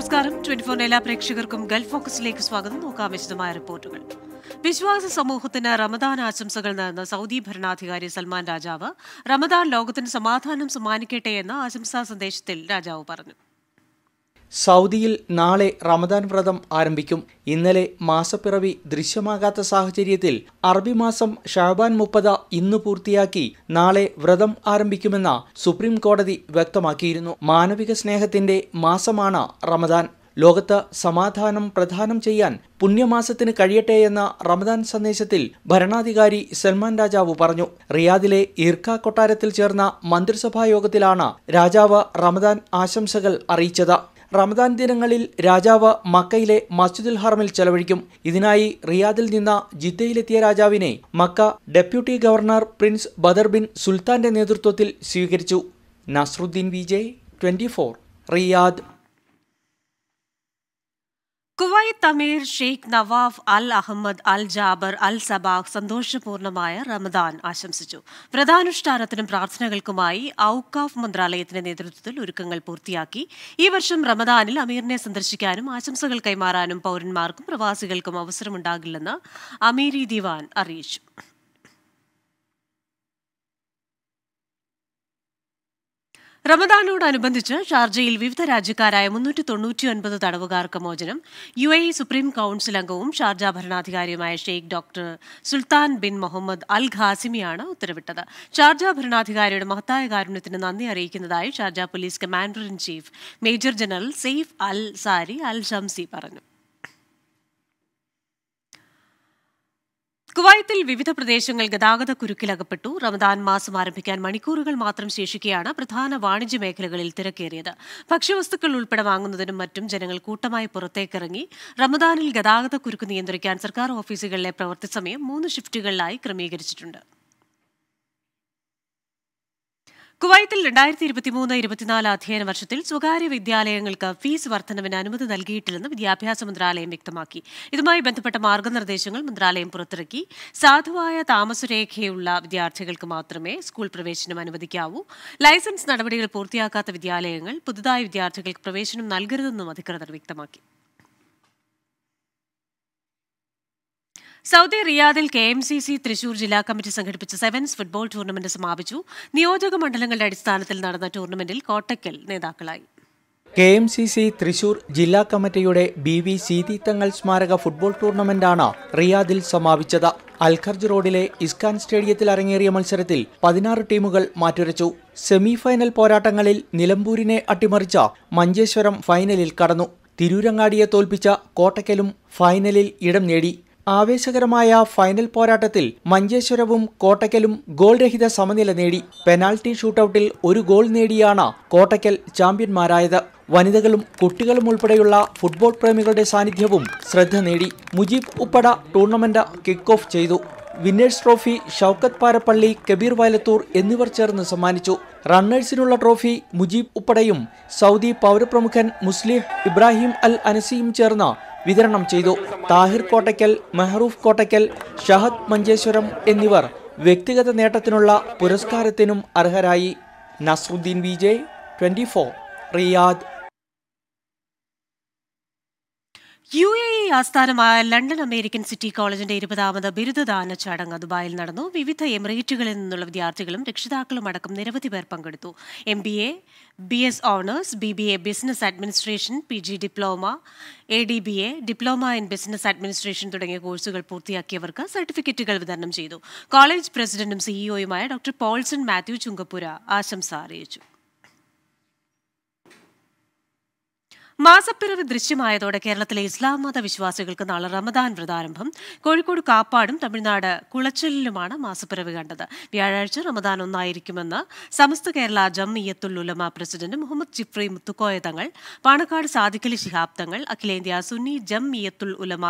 നമസ്കാരം twenty four എല്ലാ പ്രേക്ഷകർക്കും ഗൾഫ് ഫോക്കസിലേക്ക് സ്വാഗതം നോക്കാം വിശദമായ റിപ്പോർട്ടുകൾ വിശ്വാസ സമൂഹത്തിന് റമദാൻ ആശംസകൾ നേർന്ന സൗദി ഭരണാധികാരി സൽമാൻ രാജാവ് റമദാൻ ലോകത്തിന് സമാധാനം സമ്മാനിക്കട്ടെ എന്ന ആശംസാ സന്ദേശത്തിൽ രാജാവ് പറഞ്ഞു സൗദിയിൽ നാളെ റമദാൻ വ്രതം ആരംഭിക്കും ഇന്നലെ മാസപ്പിറവി ദൃശ്യമാകാത്ത സാഹചര്യത്തിൽ അറബി മാസം ഷാബാൻ മുപ്പത് ഇന്ന് പൂർത്തിയാക്കി നാളെ വ്രതം ആരംഭിക്കുമെന്ന സുപ്രീം കോടതി വ്യക്തമാക്കിയിരുന്നു മാനവിക സ്നേഹത്തിന്റെ മാസമാണ് റമദാൻ ലോകത്ത് സമാധാനം പ്രദാനം ചെയ്യാൻ പുണ്യമാസത്തിന് കഴിയട്ടെ എന്ന റമദാൻ സന്ദേശത്തിൽ ഭരണാധികാരി സൽമാൻ രാജാവ് പറഞ്ഞു റിയാദിലെ ഈർക്ക കൊട്ടാരത്തിൽ ചേർന്ന മന്ത്രിസഭാ യോഗത്തിലാണ് രാജാവ് റമദാൻ ആശംസകൾ അറിയിച്ചത് റമദാൻ ദിനങ്ങളിൽ രാജാവ് മക്കയിലെ മസ്ജിദുൽ ഹറമിൽ ചെലവഴിക്കും ഇതിനായി റിയാദിൽ നിന്ന് ജിദ്ദയിലെത്തിയ രാജാവിനെ Mecca deputy governor prince Badr bin സുൽത്താന്റെ നേതൃത്വത്തിൽ സ്വീകരിച്ചു Nasruddin Vijay twenty Riyadh Kuwait അമീർ Sheikh Nawaf al Ahmad al Jaber al Sabah സന്തോഷപൂർണമായ റമദാൻ ആശംസിച്ചു വ്രതാനുഷ്ഠാനത്തിനും പ്രാർത്ഥനകൾക്കുമായി ഔക്കാഫ് മന്ത്രാലയത്തിന്റെ നേതൃത്വത്തിൽ ഒരുക്കങ്ങൾ പൂർത്തിയാക്കി ഈ വർഷം റമദാനിൽ അമീറിനെ സന്ദർശിക്കാനും ആശംസകൾ കൈമാറാനും പൌരന്മാർക്കും പ്രവാസികൾക്കും അവസരമുണ്ടാകില്ലെന്ന് അമീരി ദിവാൻ അറിയിച്ചു റമദാനോടനുബന്ധിച്ച് ഷാർജയിൽ വിവിധ രാജ്യക്കാരായ മുന്നൂറ്റി തൊണ്ണൂറ്റി ഒൻപത് തടവുകാർക്ക് മോചനം യു എ സുപ്രീം കൌൺസിൽ അംഗവും ഷാർജ ഭരണാധികാരിയുമായ Sheikh doctor Sultan bin Muhammad al ഖാസിമിയാണ് ഉത്തരവിട്ടത് ഷാർജ ഭരണാധികാരിയുടെ മഹത്തായ കാരുണ്യത്തിന് നന്ദി അറിയിക്കുന്നതായി Sharjah police commander in chief major general Saif al Sari al Shamsi പറഞ്ഞു കുവൈത്തിൽ വിവിധ പ്രദേശങ്ങൾ ഗതാഗത കുരുക്കിലകപ്പെട്ടു റമദാൻ മാസം ആരംഭിക്കാൻ മണിക്കൂറുകൾ മാത്രം ശേഷിക്കെയാണ് പ്രധാന വാണിജ്യ മേഖലകളിൽ തിരക്കേറിയത് ഭക്ഷ്യവസ്തുക്കൾ ഉൾപ്പെടെ വാങ്ങുന്നതിനും മറ്റും ജനങ്ങൾ കൂട്ടമായി പുറത്തേക്കിറങ്ങി റമദാനിൽ ഗതാഗത കുരുക്ക് നിയന്ത്രിക്കാൻ സർക്കാർ ഓഫീസുകളിലെ പ്രവൃത്തി സമയം മൂന്ന് ഷിഫ്റ്റുകളിലായി ക്രമീകരിച്ചിട്ടുണ്ട് കുവൈത്തിൽ രണ്ടായിരത്തി ഇരുപത്തി മൂന്ന് ഇരുപത്തിനാല് അധ്യയന വർഷത്തിൽ സ്വകാര്യ വിദ്യാലയങ്ങൾക്ക് ഫീസ് വർധനവിന് അനുമതി നൽകിയിട്ടില്ലെന്ന് വിദ്യാഭ്യാസ മന്ത്രാലയം വ്യക്തമാക്കി ഇതുമായി ബന്ധപ്പെട്ട മാർഗനിർദ്ദേശങ്ങൾ മന്ത്രാലയം പുറത്തിറക്കി സാധുവായ താമസരേഖയുള്ള വിദ്യാർത്ഥികൾക്ക് മാത്രമേ സ്കൂൾ പ്രവേശനം അനുവദിക്കാവൂ ലൈസൻസ് നടപടികൾ പൂർത്തിയാക്കാത്ത വിദ്യാലയങ്ങൾ പുതുതായി വിദ്യാർത്ഥികൾക്ക് പ്രവേശനം നൽകരുതെന്നും അധികൃതർ വ്യക്തമാക്കി സൗദി റിയാദിൽ K M C C Thrissur ജില്ലാ കമ്മിറ്റി സംഘടിപ്പിച്ച സെവൻസ് ഫുട്ബോൾ ടൂർണമെന്റ് സമാപിച്ചു നിയോജക മണ്ഡലങ്ങളുടെ അടിസ്ഥാനത്തിൽ നടന്ന ടൂർണമെന്റിൽ കോട്ടയ്ക്കൽ നേതാക്കളായി K M C C Thrissur ജില്ലാ കമ്മിറ്റിയുടെ ബി വി സീതിത്തങ്ങൾ സ്മാരക ഫുട്ബോൾ ടൂർണമെന്റാണ് റിയാദിൽ സമാപിച്ചത് അൽഖർജ് റോഡിലെ ഇസ്കാൻ സ്റ്റേഡിയത്തിൽ അരങ്ങേറിയ മത്സരത്തിൽ പതിനാറ് ടീമുകൾ മാറ്റുരച്ചു സെമിഫൈനൽ പോരാട്ടങ്ങളിൽ നിലമ്പൂരിനെ അട്ടിമറിച്ച മഞ്ചേശ്വരം ഫൈനലിൽ കടന്നു തിരൂരങ്ങാടിയെ തോൽപ്പിച്ച കോട്ടയ്ക്കലും ഫൈനലിൽ ഇടം നേടി ആവേശകരമായ ഫൈനൽ പോരാട്ടത്തിൽ മഞ്ചേശ്വരവും കോട്ടയ്ക്കലും ഗോൾ രഹിത സമനില നേടി പെനാൽറ്റി ഷൂട്ടൌട്ടിൽ ഒരു ഗോൾ നേടിയാണ് കോട്ടയ്ക്കൽ ചാമ്പ്യന്മാരായത് വനിതകളും കുട്ടികളും ഉൾപ്പെടെയുള്ള ഫുട്ബോൾ പ്രേമികളുടെ സാന്നിധ്യവും ശ്രദ്ധ നേടി Mujeeb Uppada tournament kick off ചെയ്തു വിന്നേഴ്സ് ട്രോഫി ഷൌക്കത്ത് പാരപ്പള്ളി കബീർ വയലത്തൂർ എന്നിവർ ചേർന്ന് സമ്മാനിച്ചു റണ്ണേഴ്സിനുള്ള ട്രോഫി മുജീബ് ഉപ്പടയും സൗദി പൗരപ്രമുഖൻ മുസ്ലിഹ് ഇബ്രാഹിം അൽ അനസിയും ചേർന്ന് വിതരണം ചെയ്തു താഹിർ കോട്ടയ്ക്കൽ മെഹറൂഫ് കോട്ടയ്ക്കൽ ഷഹദ് മഞ്ചേശ്വരം എന്നിവർ വ്യക്തിഗത നേട്ടത്തിനുള്ള പുരസ്കാരത്തിനും അർഹരായി Nasaruddin V J twenty four Riyadh U A E ആസ്ഥാനമായ ലണ്ടൻ അമേരിക്കൻ സിറ്റി കോളേജിന്റെ ഇരുപതാമത് ബിരുദദാന ചടങ്ങ് ദുബായിൽ നടന്നു വിവിധ എമിറേറ്റുകളിൽ നിന്നുള്ള വിദ്യാർത്ഥികളും രക്ഷിതാക്കളും അടക്കം നിരവധി പേർ പങ്കെടുത്തു M B A B S honours B B A business administration P G diploma A D B A diploma in business administration തുടങ്ങിയ കോഴ്സുകൾ പൂർത്തിയാക്കിയവർക്ക് സർട്ടിഫിക്കറ്റുകൾ വിതരണം ചെയ്തു കോളേജ് പ്രസിഡന്റും സിഇഒയുമായ ഡോക്ടർ പോൾസൺ മാത്യു ചുങ്കപ്പുര ആശംസ അറിയിച്ചു മാസപ്പിറവി ദൃശ്യമായതോടെ കേരളത്തിലെ ഇസ്ലാം മത വിശ്വാസികൾക്ക് നാളെ റമദാൻ വ്രതാരംഭം കോഴിക്കോട് കാപ്പാടും തമിഴ്നാട് കുളച്ചലിലുമാണ് മാസപ്പിറവി കണ്ടത് വ്യാഴാഴ്ച റമദാൻ ഒന്നായിരിക്കുമെന്ന് Samastha Kerala Jamiyyathul Ulama president Muhammad Jifri Muthukoya Thangal Panakkad Sadiqali Shihab Thangal Akhilenthya Sunni Jamiyyathul Ulama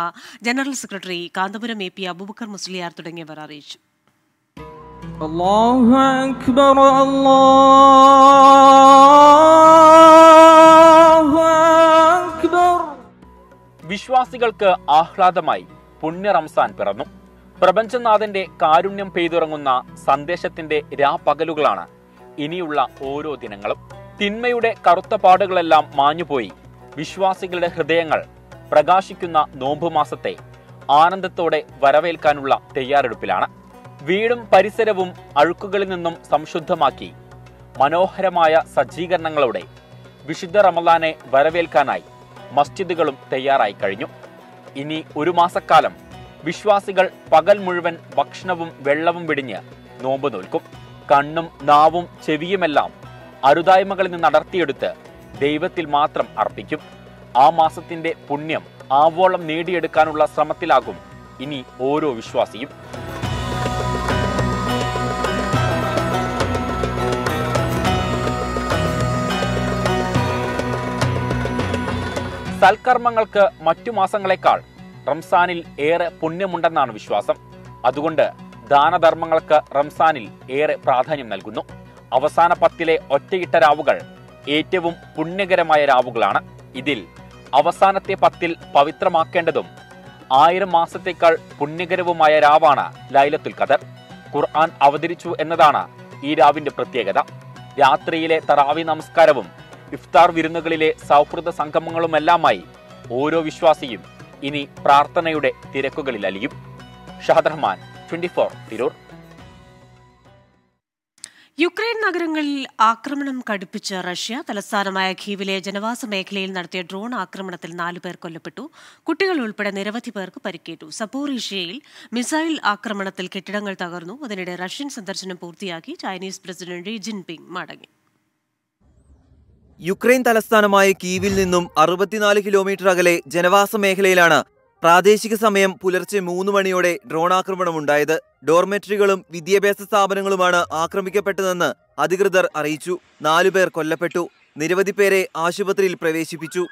general secretary Kanthapuram A P Aboobacker Musliyar തുടങ്ങിയവർ അറിയിച്ചു അള്ളാഹു അക്ബർ അള്ളാഹ് വിശ്വാസികൾക്ക് ആഹ്ലാദമായി പുണ്യ റംസാൻ പിറന്നു പ്രപഞ്ചനാഥന്റെ കാരുണ്യം പെയ്തുറങ്ങുന്ന സന്ദേശത്തിന്റെ രാപകലുകളാണ് ഇനിയുള്ള ഓരോ ദിനങ്ങളും തിന്മയുടെ കറുത്ത പാടുകളെല്ലാം മാഞ്ഞുപോയി വിശ്വാസികളുടെ ഹൃദയങ്ങൾ പ്രകാശിക്കുന്ന നോമ്പു മാസത്തെ ആനന്ദത്തോടെ വരവേൽക്കാനുള്ള തയ്യാറെടുപ്പിലാണ് വീടും പരിസരവും അഴുക്കുകളിൽ നിന്നും സംശുദ്ധമാക്കി മനോഹരമായ സജ്ജീകരണങ്ങളോടെ വിശുദ്ധ റമദാനെ വരവേൽക്കാനായി മസ്ജിദുകളും തയ്യാറായി കഴിഞ്ഞു ഇനി ഒരു മാസക്കാലം വിശ്വാസികൾ പകൽ മുഴുവൻ ഭക്ഷണവും വെള്ളവും വിടിഞ്ഞ് നോമ്പ് നോൽക്കും കണ്ണും നാവും ചെവിയുമെല്ലാം അരുതായ്മകളിൽ നിന്ന് അടർത്തിയെടുത്ത് ദൈവത്തിൽ മാത്രം അർപ്പിക്കും ആ മാസത്തിന്റെ പുണ്യം ആവോളം നേടിയെടുക്കാനുള്ള ശ്രമത്തിലാകും ഇനി ഓരോ വിശ്വാസിയും സൽക്കർമ്മങ്ങൾക്ക് മറ്റു മാസങ്ങളെക്കാൾ റംസാനിൽ ഏറെ പുണ്യമുണ്ടെന്നാണ് വിശ്വാസം അതുകൊണ്ട് ദാനധർമ്മങ്ങൾക്ക് റംസാനിൽ ഏറെ പ്രാധാന്യം നൽകുന്നു അവസാന പത്തിലെ ഒറ്റയിട്ട രാവുകൾ ഏറ്റവും പുണ്യകരമായ രാവുകളാണ് ഇതിൽ അവസാനത്തെ പത്തിൽ പവിത്രമാക്കേണ്ടതും ആയിരം മാസത്തേക്കാൾ പുണ്യകരവുമായ രാവാണ് ലൈലത്തുൽ ഖദർ ഖുർആൻ അവതരിച്ചു എന്നതാണ് ഈ രാവിന്റെ പ്രത്യേകത രാത്രിയിലെ തറാവി നമസ്കാരവും ഇഫ്താർ വിരുന്നുകളിലെ സൗഹൃദ സംഗമങ്ങളുമെല്ലാമായി ഓരോ വിശ്വാസിയും ഇനി പ്രാർത്ഥനയുടെ തിരക്കുകളിൽ അലിയും Shahad Rahman twenty four Tirur Ukraine നഗരങ്ങളിൽ ആക്രമണം കടുപ്പിച്ച റഷ്യ തലസ്ഥാനമായ ഖീവിലെ ജനവാസ മേഖലയിൽ നടത്തിയ ഡ്രോൺ ആക്രമണത്തിൽ നാലുപേർ കൊല്ലപ്പെട്ടു കുട്ടികൾ ഉൾപ്പെടെ നിരവധി പേർക്ക് പരിക്കേറ്റു സപ്പോറീഷ്യയിൽ മിസൈൽ ആക്രമണത്തിൽ കെട്ടിടങ്ങൾ തകർന്നു അതിനിടെ റഷ്യൻ സന്ദർശനം പൂർത്തിയാക്കി ചൈനീസ് പ്രസിഡന്റ് ഷി ജിൻപിങ് മടങ്ങി യുക്രൈൻ തലസ്ഥാനമായ കീവിൽ നിന്നും അറുപത്തിനാല് കിലോമീറ്റർ അകലെ ജനവാസ മേഖലയിലാണ് പ്രാദേശിക സമയം പുലർച്ചെ മൂന്ന് മണിയോടെ ഡ്രോൺ ആക്രമണമുണ്ടായത് ഡോർമെട്രികളും വിദ്യാഭ്യാസ സ്ഥാപനങ്ങളുമാണ് ആക്രമിക്കപ്പെട്ടതെന്ന് അധികൃതർ അറിയിച്ചു നാലുപേർ കൊല്ലപ്പെട്ടു നിരവധി പേരെ ആശുപത്രിയിൽ പ്രവേശിപ്പിച്ചു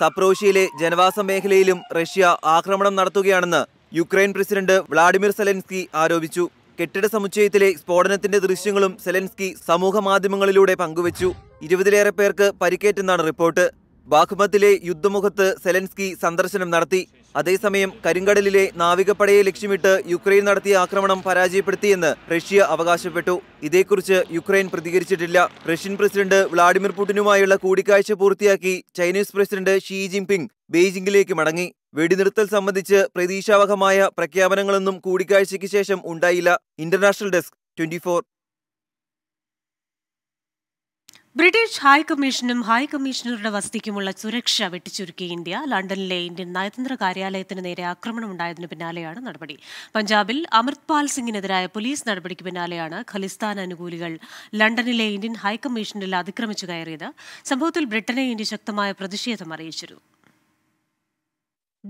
സപ്രോഷ്യയിലെ ജനവാസ മേഖലയിലും റഷ്യ ആക്രമണം നടത്തുകയാണെന്ന് യുക്രൈൻ പ്രസിഡന്റ് വ്ളാഡിമിർ സെലൻസ്കി ആരോപിച്ചു കെട്ടിട സമുച്ചയത്തിലെ സ്ഫോടനത്തിന്റെ ദൃശ്യങ്ങളും സെലൻസ്കി സമൂഹ മാധ്യമങ്ങളിലൂടെ പങ്കുവച്ചു ഇരുപതിലേറെ പേർക്ക് പരിക്കേറ്റെന്നാണ് റിപ്പോർട്ട് ബാഖ്മത്തിലെ യുദ്ധമുഖത്ത് സെലൻസ്കി സന്ദർശനം നടത്തി അതേസമയം കരിങ്കടലിലെ നാവികപ്പടയെ ലക്ഷ്യമിട്ട് യുക്രൈൻ നടത്തിയ ആക്രമണം പരാജയപ്പെടുത്തിയെന്ന് റഷ്യ അവകാശപ്പെട്ടു ഇതേക്കുറിച്ച് യുക്രൈൻ പ്രതികരിച്ചിട്ടില്ല റഷ്യൻ പ്രസിഡന്റ് വ്ളാഡിമിർ പുടിനുമായുള്ള കൂടിക്കാഴ്ച പൂർത്തിയാക്കി ചൈനീസ് പ്രസിഡന്റ് ഷീ ജിൻപിങ് ബെയ്ജിംഗിലേക്ക് മടങ്ങി വെടിനിർത്തൽ സംബന്ധിച്ച് പ്രതീക്ഷാവഹമായ പ്രഖ്യാപനങ്ങളൊന്നും കൂടിക്കാഴ്ചയ്ക്ക് ശേഷം ഉണ്ടായില്ല ഇന്റർനാഷണൽ ഡെസ്ക് ട്വന്റി ബ്രിട്ടീഷ് ഹൈക്കമ്മീഷനും ഹൈക്കമ്മീഷണറുടെ വസതിക്കുമുള്ള സുരക്ഷ വെട്ടിച്ചുരുക്കി ഇന്ത്യ ലണ്ടനിലെ ഇന്ത്യൻ നയതന്ത്ര കാര്യാലയത്തിന് നേരെ ആക്രമണമുണ്ടായതിനു പിന്നാലെയാണ് നടപടി പഞ്ചാബിൽ അമൃത്പാൽ സിംഗിനെതിരായ പോലീസ് നടപടിക്ക് പിന്നാലെയാണ് ഖലിസ്ഥാൻ അനുകൂലികൾ ലണ്ടനിലെ ഇന്ത്യൻ ഹൈക്കമ്മീഷനിൽ അതിക്രമിച്ചു കയറിയത് സംഭവത്തിൽ ബ്രിട്ടനെ ഇന്ത്യ ശക്തമായ പ്രതിഷേധം അറിയിച്ചിരുന്നു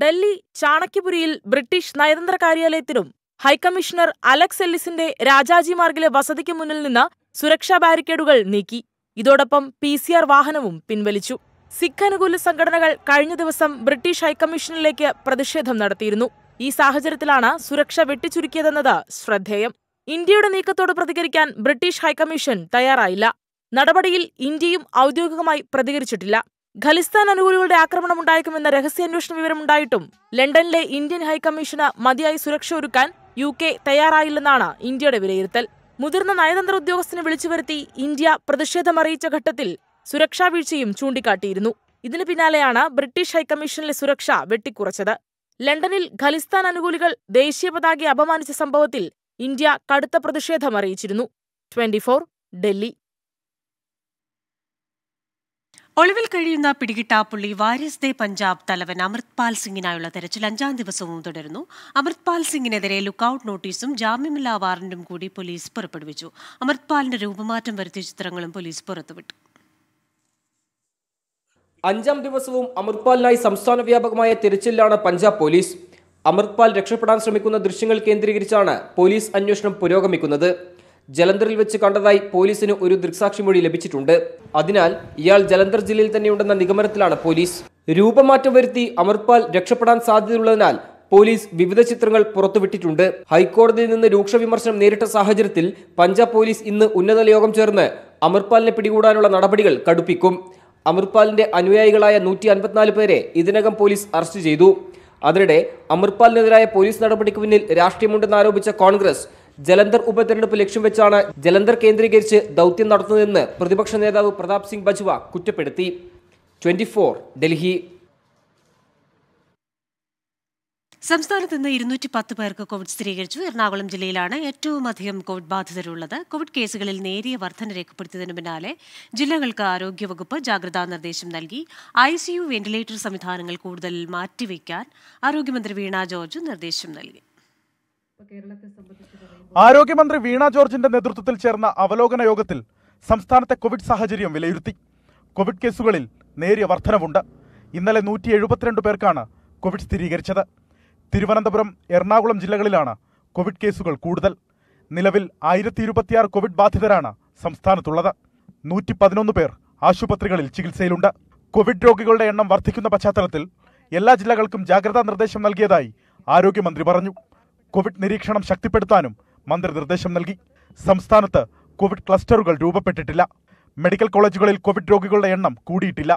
ഡൽഹി ചാണക്യപുരിയിൽ ബ്രിട്ടീഷ് നയതന്ത്ര കാര്യാലയത്തിനും ഹൈക്കമ്മീഷണർ അലക്സ് എല്ലിസിന്റെ രാജാജി മാർഗിലെ വസതിക്ക് മുന്നിൽ നിന്ന് സുരക്ഷാ ബാരിക്കേഡുകൾ നീക്കി ഇതോടൊപ്പം പി സി ആർ വാഹനവും പിൻവലിച്ചു സിഖ് അനുകൂല സംഘടനകൾ കഴിഞ്ഞ ദിവസം ബ്രിട്ടീഷ് ഹൈക്കമ്മീഷനിലേക്ക് പ്രതിഷേധം നടത്തിയിരുന്നു ഈ സാഹചര്യത്തിലാണ് സുരക്ഷ വെട്ടിച്ചുരുക്കിയതെന്നത് ശ്രദ്ധേയം ഇന്ത്യയുടെ നീക്കത്തോട് പ്രതികരിക്കാൻ ബ്രിട്ടീഷ് ഹൈക്കമ്മീഷൻ തയ്യാറായില്ല നടപടിയിൽ ഇന്ത്യയും ഔദ്യോഗികമായി പ്രതികരിച്ചിട്ടില്ല ഖലിസ്ഥാൻ അനുകൂലികളുടെ ആക്രമണം ഉണ്ടായേക്കുമെന്ന രഹസ്യാന്വേഷണ വിവരമുണ്ടായിട്ടും ലണ്ടനിലെ ഇന്ത്യൻ ഹൈക്കമ്മീഷന് മതിയായി സുരക്ഷ ഒരുക്കാൻ യു കെ തയ്യാറായില്ലെന്നാണ് ഇന്ത്യയുടെ വിലയിരുത്തൽ മുതിർന്ന നയതന്ത്ര ഉദ്യോഗസ്ഥനെ വിളിച്ചു വരുത്തി ഇന്ത്യ പ്രതിഷേധമറിയിച്ച ഘട്ടത്തിൽ സുരക്ഷാ വീഴ്ചയും ചൂണ്ടിക്കാട്ടിയിരുന്നു ഇതിനു പിന്നാലെയാണ് ബ്രിട്ടീഷ് ഹൈക്കമ്മീഷനിലെ സുരക്ഷ വെട്ടിക്കുറച്ചത് ലണ്ടനിൽ ഖലിസ്ഥാൻ അനുകൂലികൾ ദേശീയ പതാകയെ അപമാനിച്ച സംഭവത്തിൽ ഇന്ത്യ കടുത്ത പ്രതിഷേധം അറിയിച്ചിരുന്നു ട്വന്റി ഡൽഹി ഒളിവിൽ കഴിയുന്ന പിടികിട്ടാപ്പുള്ളി വാരിസ് ദേ പഞ്ചാബ് തലവൻ അമൃത്പാൽ സിംഗിനായുള്ള തെരച്ചിൽ അഞ്ചാം ദിവസവും തുടരുന്നു അമൃത്പാൽ സിംഗിനെതിരെ ലുക്കൌട്ട് നോട്ടീസും ജാമ്യമില്ലാ വാറന്റും കൂടി പോലീസ് പുറപ്പെടുവിച്ചു അമൃത്പാലിന്റെ രൂപമാറ്റം വരുത്തിയ ചിത്രങ്ങളും പോലീസ് പുറത്തുവിട്ടു അഞ്ചാം ദിവസവും അമൃത്പാലിനായി സംസ്ഥാന വ്യാപകമായ തിരച്ചിലാണ് പഞ്ചാബ് പോലീസ് അമൃത്പാൽ രക്ഷപ്പെടാൻ ശ്രമിക്കുന്ന ദൃശ്യങ്ങൾ കേന്ദ്രീകരിച്ചാണ് പോലീസ് അന്വേഷണം പുരോഗമിക്കുന്നത് ജലന്ധറിൽ വെച്ച് കണ്ടതായി പോലീസിന് ഒരു ദൃക്സാക്ഷി മൊഴി ലഭിച്ചിട്ടുണ്ട് അതിനാൽ ഇയാൾ ജലന്ധർ ജില്ലയിൽ തന്നെയുണ്ടെന്ന നിഗമനത്തിലാണ് പോലീസ് രൂപമാറ്റം വരുത്തി അമർപാൽ രക്ഷപ്പെടാൻ സാധ്യതയുള്ളതിനാൽ പോലീസ് വിവിധ ചിത്രങ്ങൾ പുറത്തുവിട്ടിട്ടുണ്ട് ഹൈക്കോടതിയിൽ നിന്ന് രൂക്ഷ വിമർശനം നേരിട്ട സാഹചര്യത്തിൽ പഞ്ചാബ് പോലീസ് ഇന്ന് ഉന്നതല യോഗം ചേർന്ന് അമർപാലിനെ പിടികൂടാനുള്ള നടപടികൾ കടുപ്പിക്കും അമർപാലിന്റെ അനുയായികളായ നൂറ്റി അൻപത്തിനാല് പേരെ ഇതിനകം പോലീസ് അറസ്റ്റ് ചെയ്തു അതിനിടെ അമർപാലിനെതിരായ പോലീസ് നടപടിക്ക് പിന്നിൽ രാഷ്ട്രീയമുണ്ടെന്നാരോപിച്ച കോൺഗ്രസ് ജലന്ധർ ഉപതെരഞ്ഞെടുപ്പ് ലക്ഷ്യം വെച്ചാണ് ജലന്ധർ കേന്ദ്രീകരിച്ച് ദൗത്യം നടത്തുന്നതെന്ന് പ്രതിപക്ഷ നേതാവ് പ്രതാപ് സിംഗ് ബജ്വ കുറ്റപ്പെടുത്തി ട്വന്റി ഡൽഹി സംസ്ഥാനത്ത് ഇന്ന് ഇരുന്നൂറ്റി പത്ത് പേർക്ക് കോവിഡ് സ്ഥിരീകരിച്ചു എറണാകുളം ജില്ലയിലാണ് ഏറ്റവും അധികം കോവിഡ് ബാധിതരുള്ളത് കോവിഡ് കേസുകളിൽ നേരിയ വർധന രേഖപ്പെടുത്തിയതിനു പിന്നാലെ ജില്ലകൾക്ക് ആരോഗ്യവകുപ്പ് ജാഗ്രതാ നിർദ്ദേശം നൽകി ഐസിയു വെന്റിലേറ്റർ സംവിധാനങ്ങൾ കൂടുതൽ മാറ്റിവെക്കാൻ ആരോഗ്യമന്ത്രി വീണ ജോർജ് നിർദ്ദേശം നൽകി ആരോഗ്യമന്ത്രി വീണ ജോർജിന്റെ നേതൃത്വത്തിൽ ചേർന്ന അവലോകന യോഗത്തിൽ സംസ്ഥാനത്തെ കോവിഡ് സാഹചര്യം വിലയിരുത്തി കോവിഡ് കേസുകളിൽ നേരിയ വർധനവുണ്ട് ഇന്നലെ നൂറ്റി എഴുപത്തിരണ്ട് പേർക്കാണ് കോവിഡ് സ്ഥിരീകരിച്ചത് തിരുവനന്തപുരം എറണാകുളം ജില്ലകളിലാണ് കോവിഡ് കേസുകൾ കൂടുതൽ നിലവിൽ ആയിരത്തി ഇരുപത്തിയാറ് കോവിഡ് ബാധിതരാണ് സംസ്ഥാനത്തുള്ളത് നൂറ്റി പതിനൊന്ന് പേർ ആശുപത്രികളിൽ ചികിത്സയിലുണ്ട് കോവിഡ് രോഗികളുടെ എണ്ണം വർദ്ധിക്കുന്ന പശ്ചാത്തലത്തിൽ എല്ലാ ജില്ലകൾക്കും ജാഗ്രതാ നിർദ്ദേശം നൽകിയതായി ആരോഗ്യമന്ത്രി പറഞ്ഞു കോവിഡ് നിരീക്ഷണം ശക്തിപ്പെടുത്താനും മന്ത്രി നിർദ്ദേശം നൽകി സംസ്ഥാനത്ത് കോവിഡ് ക്ലസ്റ്ററുകൾ രൂപപ്പെട്ടിട്ടില്ല മെഡിക്കൽ കോളേജുകളിൽ കോവിഡ് രോഗികളുടെ എണ്ണം കൂടിയിട്ടില്ല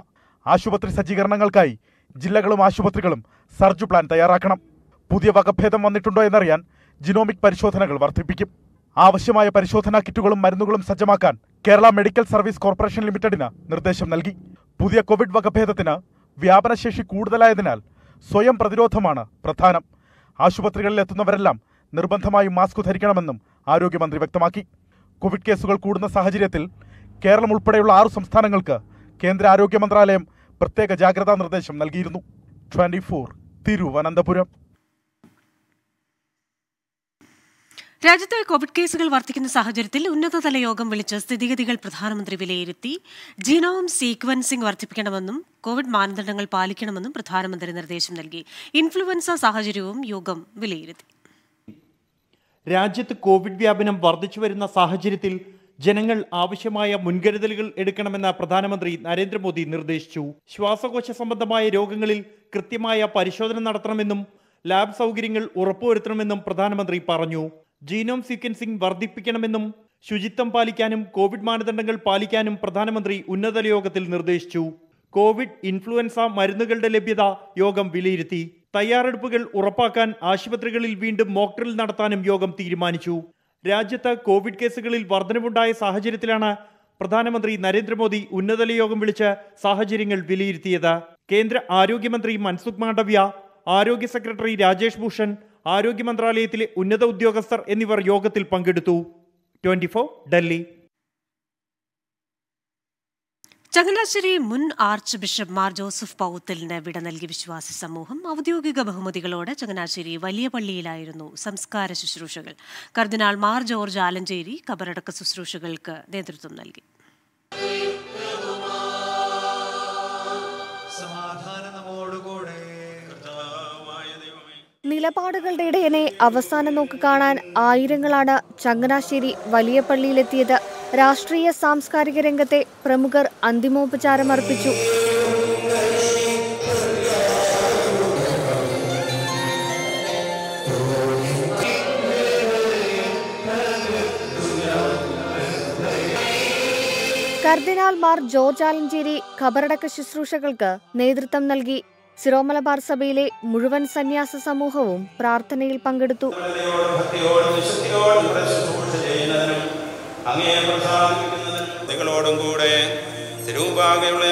ആശുപത്രി സജ്ജീകരണങ്ങൾക്കായി ജില്ലകളും ആശുപത്രികളും സർജ് പ്ലാൻ തയ്യാറാക്കണം പുതിയ വകഭേദം വന്നിട്ടുണ്ടോ എന്നറിയാൻ ജിനോമിക് പരിശോധനകൾ വർദ്ധിപ്പിക്കും ആവശ്യമായ പരിശോധനാ കിറ്റുകളും മരുന്നുകളും സജ്ജമാക്കാൻ കേരള മെഡിക്കൽ സർവീസ് കോർപ്പറേഷൻ ലിമിറ്റഡിന് നിർദ്ദേശം നൽകി പുതിയ കോവിഡ് വകഭേദത്തിന് വ്യാപനശേഷി കൂടുതലായതിനാൽ സ്വയം പ്രതിരോധമാണ് പ്രധാനം ആശുപത്രികളിൽ എത്തുന്നവരെല്ലാം നിർബന്ധമായും മാസ്ക് ധരിക്കണമെന്നും ആരോഗ്യമന്ത്രി വ്യക്തമാക്കി കോവിഡ് കേസുകൾ കൂടുന്ന സാഹചര്യത്തിൽ കേരളം ഉൾപ്പെടെയുള്ള ആറു സംസ്ഥാനങ്ങൾക്ക് കേന്ദ്ര ആരോഗ്യ മന്ത്രാലയം പ്രത്യേക ജാഗ്രതാ നിർദ്ദേശം നൽകിയിരുന്നു ട്വന്റി ഫോർ തിരുവനന്തപുരം രാജ്യത്ത് കോവിഡ് കേസുകൾ വർദ്ധിക്കുന്ന സാഹചര്യത്തിൽ ഉന്നതതല യോഗം വിളിച്ച് സ്ഥിതിഗതികൾ പ്രധാനമന്ത്രി വിലയിരുത്തി ജീനോം സീക്വൻസിംഗ് വർദ്ധിപ്പിക്കണമെന്നും കോവിഡ് മാനദണ്ഡങ്ങൾ പാലിക്കണമെന്നും പ്രധാനമന്ത്രി നിർദ്ദേശം നൽകി ഇൻഫ്ലുവൻസ സാഹചര്യവും യോഗം വിലയിരുത്തി രാജ്യത്ത് കോവിഡ് വ്യാപനം വർദ്ധിച്ചു വരുന്ന സാഹചര്യത്തിൽ ജനങ്ങൾ ആവശ്യമായ മുൻകരുതലുകൾ എടുക്കണമെന്ന് പ്രധാനമന്ത്രി നരേന്ദ്രമോദി നിർദ്ദേശിച്ചു ശ്വാസകോശ സംബന്ധമായ രോഗങ്ങളിൽ കൃത്യമായ പരിശോധന നടത്തണമെന്നും ലാബ് സൗകര്യങ്ങൾ ഉറപ്പുവരുത്തണമെന്നും പ്രധാനമന്ത്രി പറഞ്ഞു ജീനോം സീക്വൻസിംഗ് വർദ്ധിപ്പിക്കണമെന്നും ശുചിത്വം പാലിക്കാനും കോവിഡ് മാനദണ്ഡങ്ങൾ പാലിക്കാനും പ്രധാനമന്ത്രി ഉന്നതല യോഗത്തിൽ നിർദ്ദേശിച്ചു കോവിഡ് ഇൻഫ്ലുവൻസ മരുന്നുകളുടെ ലഭ്യത യോഗം വിലയിരുത്തി തയ്യാറെടുപ്പുകൾ ഉറപ്പാക്കാൻ ആശുപത്രികളിൽ വീണ്ടും മോക്ഡ്രിൽ നടത്താനും യോഗം തീരുമാനിച്ചു രാജ്യത്ത് കോവിഡ് കേസുകളിൽ വർധനവുണ്ടായ സാഹചര്യത്തിലാണ് പ്രധാനമന്ത്രി നരേന്ദ്രമോദി ഉന്നതല യോഗം വിളിച്ച് സാഹചര്യങ്ങൾ വിലയിരുത്തിയത് കേന്ദ്ര ആരോഗ്യമന്ത്രി മൻസുഖ് മാണ്ഡവ്യ ആരോഗ്യ സെക്രട്ടറി രാജേഷ് ഭൂഷൺ ആരോഗ്യ മന്ത്രാലയത്തിലെ ഉന്നത ഉദ്യോഗസ്ഥർ എന്നിവർ യോഗത്തിൽ പങ്കെടുത്തു ട്വന്റി ഡൽഹി ചങ്ങനാശ്ശേരി മുൻ ആർച്ച് ബിഷപ്പ് മാർ ജോസഫ് പൗത്തലിന് വിട നൽകി വിശ്വാസി സമൂഹം ഔദ്യോഗിക ബഹുമതികളോടെ ചങ്ങനാശ്ശേരി വലിയ പള്ളിയിലായിരുന്നു സംസ്കാര ശുശ്രൂഷകൾ കർദിനാൾ മാർ ജോർജ് ആലഞ്ചേരി കബറടക്ക ശുശ്രൂഷകൾക്ക് നേതൃത്വം നൽകി നിലപാടുകളുടെ ഇടയനെ അവസാനം നോക്കി കാണാൻ ആയിരങ്ങളാണ് ചങ്ങനാശ്ശേരി വലിയ പള്ളിയിലെത്തിയത് രാഷ്ട്രീയ സാംസ്കാരിക രംഗത്തെ പ്രമുഖർ അന്തിമോപചാരമർപ്പിച്ചു മാർ ജോർജ് ആലഞ്ചേരി ഖബറടക്ക ശുശ്രൂഷകൾക്ക് നേതൃത്വം നൽകി സിറോമലബാർ സഭയിലെ മുഴുവൻ സന്യാസ സമൂഹവും പ്രാർത്ഥനയിൽ പങ്കെടുത്തു നിങ്ങളോടും കൂടെ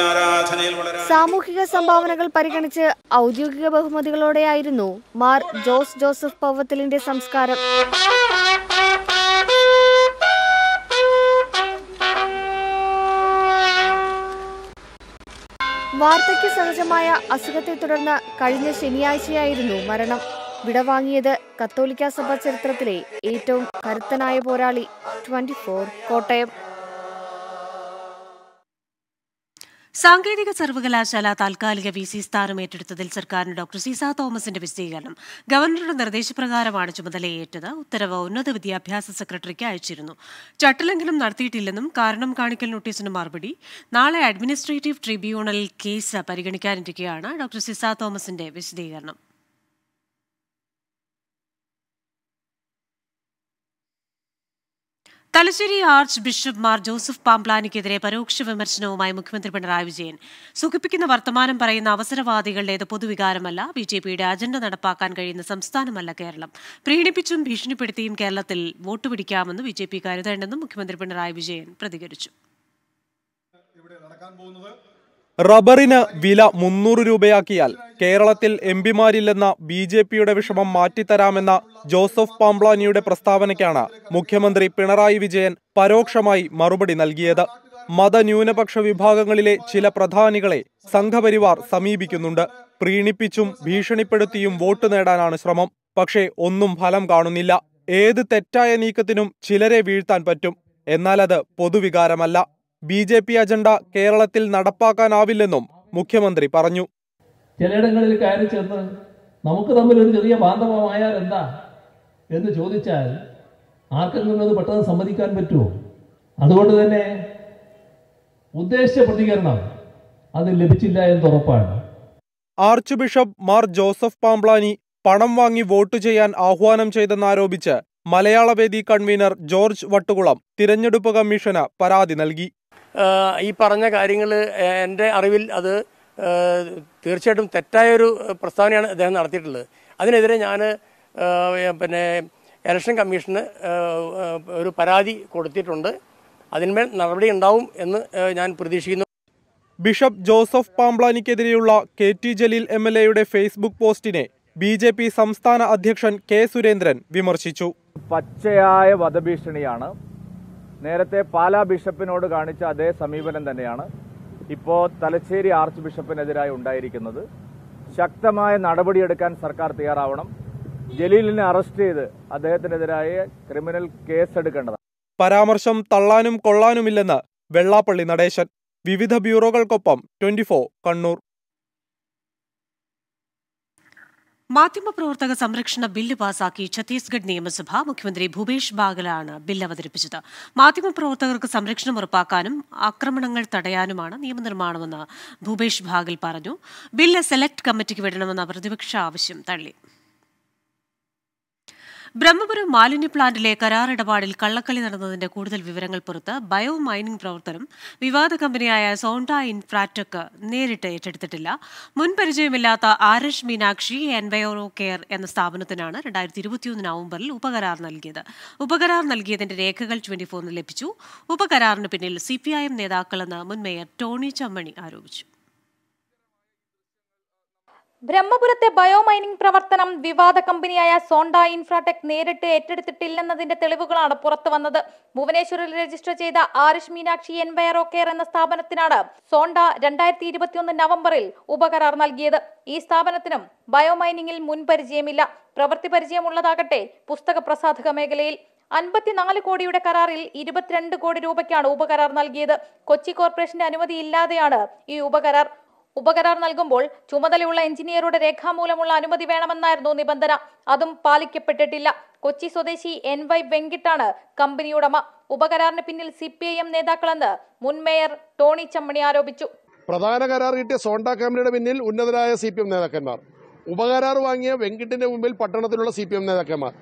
ആരാധനയിൽ സാമൂഹിക സംഭാവനകൾ പരിഗണിച്ച് ഔദ്യോഗിക ബഹുമതികളോടെയായിരുന്നു മാർ ജോസ് ജോസഫ് പൗവത്തിലിന്റെ സംസ്കാരം വാർത്തയ്ക്ക് സഹജമായ അസുഖത്തെ തുടർന്ന് കഴിഞ്ഞ ശനിയാഴ്ചയായിരുന്നു മരണം വിടവാങ്ങിയത് കത്തോലിക്ക സഭ ചരിത്രത്തിലെ ഏറ്റവും കരുത്തനായ പോരാളി ട്വന്റി ഫോർ കോട്ടയം സാങ്കേതിക സർവകലാശാല താൽക്കാലിക വി സി സ്ഥാനം ഏറ്റെടുത്തതിൽ സർക്കാരിന് ഡോക്ടർ സാ തോമസിന്റെ വിശദീകരണം ഗവർണറുടെ നിർദ്ദേശപ്രകാരമാണ് ചുമതലയേറ്റത് ഉത്തരവ് ഉന്നത വിദ്യാഭ്യാസ സെക്രട്ടറിക്ക് അയച്ചിരുന്നു ചട്ടലംഘനം നടത്തിയിട്ടില്ലെന്നും കാരണം കാണിക്കൽ നോട്ടീസിന് മറുപടി നാളെ അഡ്മിനിസ്ട്രേറ്റീവ് ട്രിബ്യൂണലിൽ കേസ് പരിഗണിക്കാനിരിക്കുകയാണ് ഡോക്ടർ സിസാ തോമസിന്റെ വിശദീകരണം തലശ്ശേരി ആർച്ച് ബിഷപ്പ് മാർ ജോസഫ് പാംപ്ലാനിക്കെതിരെ പരോക്ഷ വിമർശനവുമായി മുഖ്യമന്ത്രി പിണറായി വിജയൻ സുഖിപ്പിക്കുന്ന വർത്തമാനം പറയുന്ന അവസരവാദികളുടേത് പൊതുവികാരമല്ല ബി ജെ പിയുടെ അജണ്ട നടപ്പാക്കാൻ കഴിയുന്ന സംസ്ഥാനമല്ല കേരളം പ്രീണിപ്പിച്ചും ഭീഷണിപ്പെടുത്തിയും കേരളത്തിൽ വോട്ട് പിടിക്കാമെന്ന് ബി ജെ പി കരുതേണ്ടെന്നും മുഖ്യമന്ത്രി പിണറായി വിജയൻ പ്രതികരിച്ചു റബ്ബറിന് വില മുന്നൂറ് രൂപയാക്കിയാൽ കേരളത്തിൽ എം പിമാരില്ലെന്ന ബി ജെ പിയുടെ വിഷമം മാറ്റിത്തരാമെന്ന ജോസഫ് പാംബ്ലാനിയുടെ പ്രസ്താവനയ്ക്കാണ് മുഖ്യമന്ത്രി പിണറായി വിജയൻ പരോക്ഷമായി മറുപടി നൽകിയത് മതന്യൂനപക്ഷ വിഭാഗങ്ങളിലെ ചില പ്രധാനികളെ സംഘപരിവാർ സമീപിക്കുന്നുണ്ട് പ്രീണിപ്പിച്ചും ഭീഷണിപ്പെടുത്തിയും വോട്ട് നേടാനാണ് ശ്രമം പക്ഷേ ഒന്നും ഫലം കാണുന്നില്ല ഏത് തെറ്റായ നീക്കത്തിനും ചിലരെ വീഴ്ത്താൻ പറ്റും എന്നാൽ അത് പൊതുവികാരമല്ല ബി ജെ പി അജണ്ട കേരളത്തിൽ നടപ്പാക്കാനാവില്ലെന്നും മുഖ്യമന്ത്രി പറഞ്ഞു ചിലയിടങ്ങളിൽ കയറി ചെന്ന് നമുക്ക് തമ്മിൽ ഒരു ചെറിയ ബാന്ധവമായാൽ എന്താ എന്ന് ചോദിച്ചാൽ ആർക്കെങ്കിലും അത് പെട്ടെന്ന് സമ്മതിക്കാൻ പറ്റുമോ അതുകൊണ്ട് തന്നെ ഉദ്ദേശിച്ച പ്രതികരണം അത് ലഭിച്ചില്ല എന്ന് ഉറപ്പാണ് ആർച്ച് ബിഷപ്പ് മാർ ജോസഫ് പാംബ്ലാനി പണം വാങ്ങി വോട്ട് ചെയ്യാൻ ആഹ്വാനം ചെയ്തെന്നാരോപിച്ച് മലയാളവേദി കൺവീനർ ജോർജ് വട്ടുകുളം തിരഞ്ഞെടുപ്പ് കമ്മീഷന് പരാതി നൽകി ഈ പറഞ്ഞ കാര്യങ്ങൾ എൻ്റെ അറിവിൽ അത് തീർച്ചയായിട്ടും തെറ്റായൊരു പ്രസ്താവനയാണ് അദ്ദേഹം നടത്തിയിട്ടുള്ളത് അതിനെതിരെ ഞാൻ പിന്നെ ഇലക്ഷൻ കമ്മീഷന് ഒരു പരാതി കൊടുത്തിട്ടുണ്ട് അതിന്മേൽ നടപടി ഉണ്ടാവും എന്ന് ഞാൻ പ്രതീക്ഷിക്കുന്നു ബിഷപ്പ് ജോസഫ് പാംബ്ലാനിക്കെതിരെയുള്ള K T Jaleel M L എയുടെ ഫേസ്ബുക്ക് പോസ്റ്റിനെ ബി ജെ പി സംസ്ഥാന അധ്യക്ഷൻ കെ സുരേന്ദ്രൻ വിമർശിച്ചു പച്ചയായ വധഭീഷണിയാണ് നേരത്തെ പാലാ ബിഷപ്പിനോട് കാണിച്ച അതേ സമീപനം തന്നെയാണ് ഇപ്പോൾ തലശ്ശേരി ആർച്ച് ബിഷപ്പിനെതിരായി ഉണ്ടായിരിക്കുന്നത് ശക്തമായ നടപടിയെടുക്കാൻ സർക്കാർ തയ്യാറാവണം ജലീലിനെ അറസ്റ്റ് ചെയ്ത് അദ്ദേഹത്തിനെതിരായ ക്രിമിനൽ കേസ് പരാമർശം തള്ളാനും കൊള്ളാനുമില്ലെന്ന് വെള്ളാപ്പള്ളി നടേശൻ വിവിധ ബ്യൂറോകൾക്കൊപ്പം ട്വന്റി കണ്ണൂർ മാധ്യമപ്രവർത്തക സംരക്ഷണ ബില്ല് പാസാക്കി ഛത്തീസ്ഗഡ് നിയമസഭ മുഖ്യമന്ത്രി ഭൂപേഷ് ബാഗലാണ് ബിൽ അവതരിപ്പിച്ചത് മാധ്യമപ്രവർത്തകർക്ക് സംരക്ഷണം ഉറപ്പാക്കാനും ആക്രമണങ്ങൾ തടയാനുമാണ് നിയമനിർമ്മാണമെന്ന് ഭൂപേഷ് ബാഗൽ പറഞ്ഞു ബില്ല് സെലക്ട് കമ്മിറ്റിക്ക് വിടണമെന്ന പ്രതിപക്ഷ ആവശ്യം തള്ളി ബ്രഹ്മപുരം മാലിന്യ പ്ലാന്റിലെ കരാർ ഇടപാടിൽ കള്ളക്കളി നടന്നതിന്റെ കൂടുതൽ വിവരങ്ങൾ പുറത്ത് ബയോ മൈനിംഗ് പ്രവർത്തനം വിവാദ കമ്പനിയായ സോണ്ട ഇൻഫ്രാടെക് നേരിട്ട് ഏറ്റെടുത്തിട്ടില്ല മുൻപരിചയമില്ലാത്ത ആരഷ് മീനാക്ഷി എൻവയോ കെയർ എന്ന സ്ഥാപനത്തിനാണ് രണ്ടായിരത്തി ഇരുപത്തിയൊന്ന് നവംബറിൽ ഉപകരാർ നൽകിയത് ഉപകരാർ നൽകിയതിന്റെ രേഖകൾ ട്വന്റി ഫോറിന് ലഭിച്ചു ഉപകരാറിന് പിന്നിൽ സിപിഐഎം നേതാക്കളെന്ന് മുൻ മേയർ ടോണി ചമ്മണി ആരോപിച്ചു ബ്രഹ്മപുരത്തെ ബയോ മൈനിംഗ് പ്രവർത്തനം വിവാദ കമ്പനിയായ സോണ്ട ഇൻഫ്രാടെക് നേരിട്ട് ഏറ്റെടുത്തിട്ടില്ലെന്നതിന്റെ തെളിവുകളാണ് പുറത്തു വന്നത് ഭുവനേശ്വറിൽ രജിസ്റ്റർ ചെയ്ത ആരിഷ് മീനാക്ഷി എൻവയറോ കെയർ എന്ന സ്ഥാപനത്തിനാണ് സോണ്ട രണ്ടായിരത്തി ഇരുപത്തിയൊന്ന് നവംബറിൽ ഉപകരാർ നൽകിയത് ഈ സ്ഥാപനത്തിനും മൈനിങ്ങിൽ മുൻപരിചയമില്ല പ്രവൃത്തി പരിചയമുള്ളതാകട്ടെ പുസ്തക പ്രസാധക മേഖലയിൽ അൻപത്തിനാല് കോടിയുടെ കരാറിൽ ഇരുപത്തിരണ്ട് കോടി രൂപയ്ക്കാണ് ഉപകരാർ നൽകിയത് കൊച്ചി കോർപ്പറേഷന്റെ അനുമതിയില്ലാതെയാണ് ഈ ഉപകരാർ ഉപകരാർ നൽകുമ്പോൾ ചുമതലയുള്ള എഞ്ചിനീയറുടെ രേഖാമൂലമുള്ള അനുമതി വേണമെന്നായിരുന്നു നിബന്ധന അതും പാലിക്കപ്പെട്ടിട്ടില്ല കൊച്ചി സ്വദേശി എൻ വൈ വെങ്കിട്ടാണ് കമ്പനിയുടമ ഉപകരാറിന് പിന്നിൽ സി പി ഐ എം നേതാക്കളെന്ന് മുൻ മേയർ ടോണി ചമ്മണി ആരോപിച്ചു പ്രധാന കരാർ കിട്ടിയ സോണ്ട കമ്പനിയുടെ പിന്നിൽ ഉന്നതരായ സി പി എം നേതാക്കന്മാർ ഉപകരാർ വാങ്ങിയ വെങ്കിട്ടിന്റെ മുമ്പിൽ പട്ടണത്തിലുള്ള സി പി എം നേതാക്കന്മാർ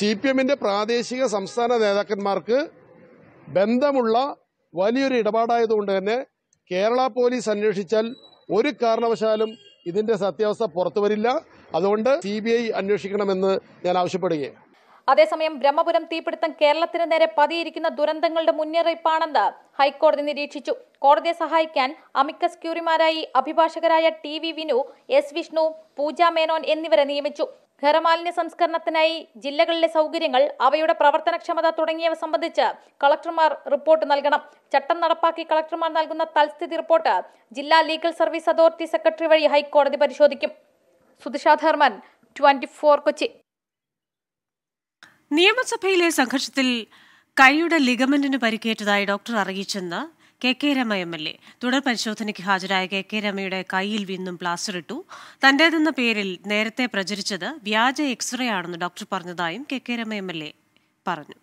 സി പി എമ്മിന്റെ പ്രാദേശിക സംസ്ഥാന നേതാക്കന്മാർക്ക് ബന്ധമുള്ള വലിയൊരു ഇടപാടായതുകൊണ്ട് തന്നെ കേരള പോലീസ് അന്വേഷിച്ചാൽ ഒരു കാരണവശാലും ഇതിന്റെ സത്യാവസ്ഥ പുറത്തു വരില്ല അതുകൊണ്ട് സി ബി ഐ അന്വേഷിക്കണമെന്ന് ഞാൻ ആവശ്യപ്പെടുകയാണ് അതേസമയം ബ്രഹ്മപുരം തീപിടുത്തം കേരളത്തിന് നേരെ പതിയിരിക്കുന്ന ദുരന്തങ്ങളുടെ മുന്നറിയിപ്പാണെന്ന് ഹൈക്കോടതി നിരീക്ഷിച്ചു കോടതിയെ സഹായിക്കാൻ അമിക്കസ് ക്യൂറിമാരായി അഭിഭാഷകരായ T V Vinu S Vishnu Pooja Menon എന്നിവരെ നിയമിച്ചു ഖരമാലിന്യ സംസ്കരണത്തിനായി ജില്ലകളിലെ സൗകര്യങ്ങൾ അവയുടെ പ്രവർത്തനക്ഷമത തുടങ്ങിയവ സംബന്ധിച്ച് കളക്ടർമാർ റിപ്പോർട്ട് നൽകണം ചട്ടം നടപ്പാക്കി കളക്ടർമാർ നൽകുന്ന തൽസ്ഥിതി റിപ്പോർട്ട് ജില്ലാ ലീഗൽ സർവീസ് അതോറിറ്റി സെക്രട്ടറി വഴി ഹൈക്കോടതി പരിശോധിക്കും സുധിഷ ധർമ്മൻ ട്വന്റി ഫോർ കൊച്ചി നിയമസഭയിലെ സംഘർഷത്തിൽ കൈയുടെ ലിഗമെന്റിന് പരിക്കേറ്റതായി ഡോക്ടർ അറിയിച്ചെന്ന് K K Rema M L A തുടർ പരിശോധനയ്ക്ക് ഹാജരായ കെ കെ രമയുടെ കയ്യിൽ വീണ്ടും പ്ലാസ്റ്റർ ഇട്ടു തന്റേതെന്ന പേരിൽ നേരത്തെ പ്രചരിച്ചത് വ്യാജ എക്സ്റേ ആണെന്ന് ഡോക്ടർ പറഞ്ഞതായും K K Rema M L A പറഞ്ഞു